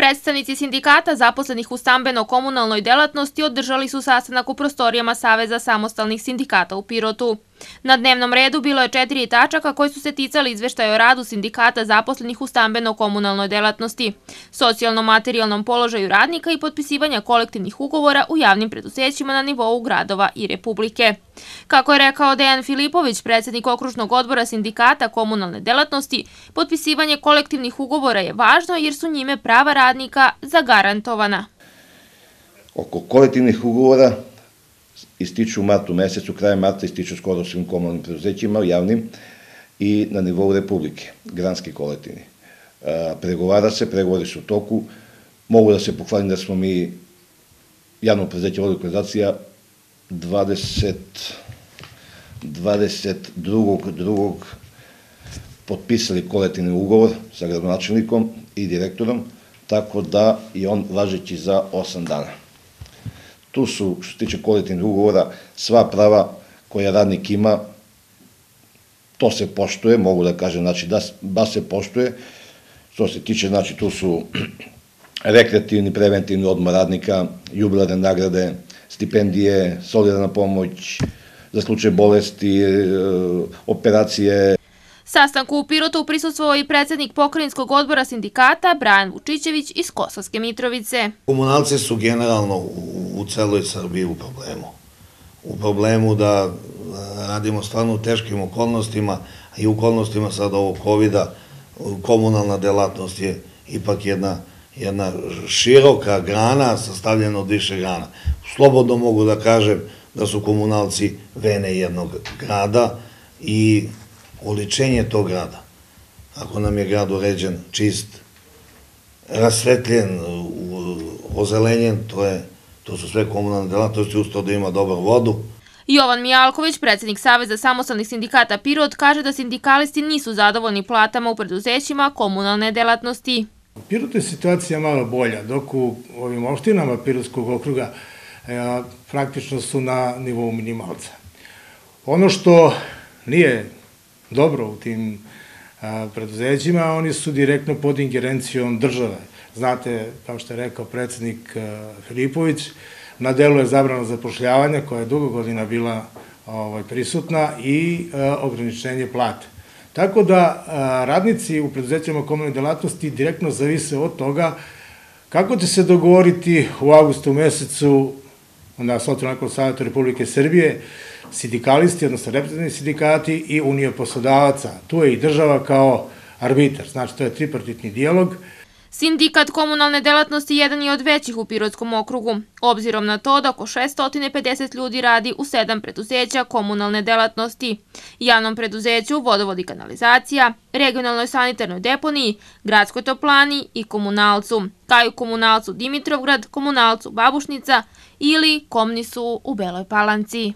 Predstavnici sindikata zaposlenih u stambeno-komunalnoj delatnosti održali su sastanak u prostorijama Saveza samostalnih sindikata u Pirotu. Na dnevnom redu bilo je četiri tačaka koji su se ticali izveštaja o radu sindikata zaposlenih u stambeno-komunalnoj delatnosti, socijalno-materijalnom položaju radnika i potpisivanja kolektivnih ugovora u javnim preduzećima na nivou gradova i Republike. Kako je rekao Dejan Filipović, predsednik Okružnog odbora sindikata komunalne delatnosti, potpisivanje kolektivnih ugovora je važno jer su njime prava radnika zagarantovana. Oko kolektivnih ugovora ističu u martu mesecu, krajem marta ističu skoro svim komunalnim preduzećima, javnim i na nivou Republike, granski kolektivni. Pregovara se, pregovori su u toku, mogu da se pohvalim da smo mi javno preduzeće voda organizacija 20 22. drugog potpisali kolektivni ugovor sa gradonačelnikom i direktorom, tako da je on važeći za 8 dana. Tu su, što se tiče kolektivnih ugovora, sva prava koja radnik ima, to se poštuje, mogu da kažem, znači da, da se poštuje. Što se tiče, znači tu su rekreativni, preventivni odmor radnika, jubilarne nagrade, stipendije, solidarna pomoć, za slučaj bolesti, e, operacije, Sastanku u Pirotu prisutstvovao i predsednik pokrajinskog odbora sindikata Brajan Vučićević iz Kosovske Mitrovice. Komunalci su generalno u celoj Srbiji u problemu. U problemu da e, radimo stvarno u teškim okolnostima i u okolnostima sad ovog covid komunalna delatnost je ipak jedna jedna široka grana sastavljena od više grana. Slobodno mogu da kažem da su komunalci vene jednog grada i oličenje tog grada. Ako nam je grad uređen, čist, rasvetljen, ozelenjen, to, je, to su sve komunalne delatnosti, ustao da ima dobru vodu, Jovan Mijalković, predsednik Saveza samostalnih sindikata Pirot, kaže da sindikalisti nisu zadovoljni platama u preduzećima komunalne delatnosti. Pirot je situacija malo bolja, dok u ovim opštinama Pirotskog okruga e, praktično su na nivou minimalca. Ono što nije dobro u tim preduzeđima, preduzećima, oni su direktno pod ingerencijom države. Znate, kao što je rekao predsednik Filipović, na delu je zabrana zapošljavanja koja je dugo godina bila ovaj, prisutna i ograničenje plate. Tako da radnici u preduzećama komunalne delatnosti direktno zavise od toga kako će se dogovoriti u augustu mesecu na Socijalnom savjetu Republike Srbije sindikalisti, odnosno reprezentativni sindikati i Unije poslodavaca. Tu je i država kao arbitar, znači to je tripartitni dijalog. Sindikat komunalne delatnosti jedan je od većih u Pirotskom okrugu, obzirom na to da oko 650 ljudi radi u sedam preduzeća komunalne delatnosti, javnom preduzeću vodovod i kanalizacija, regionalnoj sanitarnoj deponiji, gradskoj toplani i komunalcu, kao i komunalcu Dimitrovgrad, komunalcu Babušnica ili komnisu u Beloj Palanci.